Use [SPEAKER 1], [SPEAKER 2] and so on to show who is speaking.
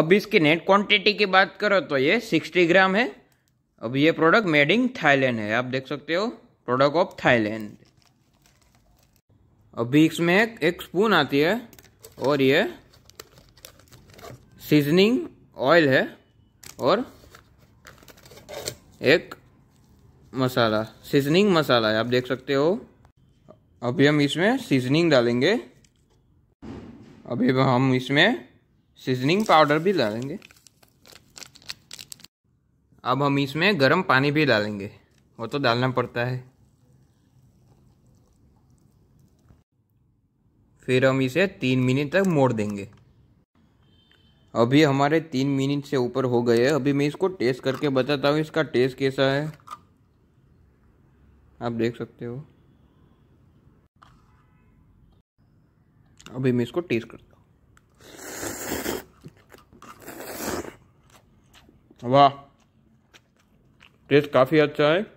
[SPEAKER 1] अब इसकी net quantity की बात करो तो ये 60 ग्राम है अब ये प्रोडक्ट मेड इन थाईलैंड है आप देख सकते हो प्रोडक्ट ऑफ थाईलैंड अभी इसमें एक, एक स्पून आती है और ये सीजनिंग ऑयल है और एक मसाला सीजनिंग मसाला है आप देख सकते हो अभी हम इसमें सीजनिंग डालेंगे अभी हम इसमें सीजनिंग पाउडर भी डालेंगे अब हम इसमें गर्म पानी भी डालेंगे वो तो डालना पड़ता है फिर हम इसे तीन मिनट तक मोड़ देंगे अभी हमारे तीन मिनट से ऊपर हो गए अभी मैं इसको टेस्ट करके बताता हूँ इसका टेस्ट कैसा है आप देख सकते हो अभी मैं इसको टेस्ट करता हूँ वाह टेस्ट काफ़ी अच्छा है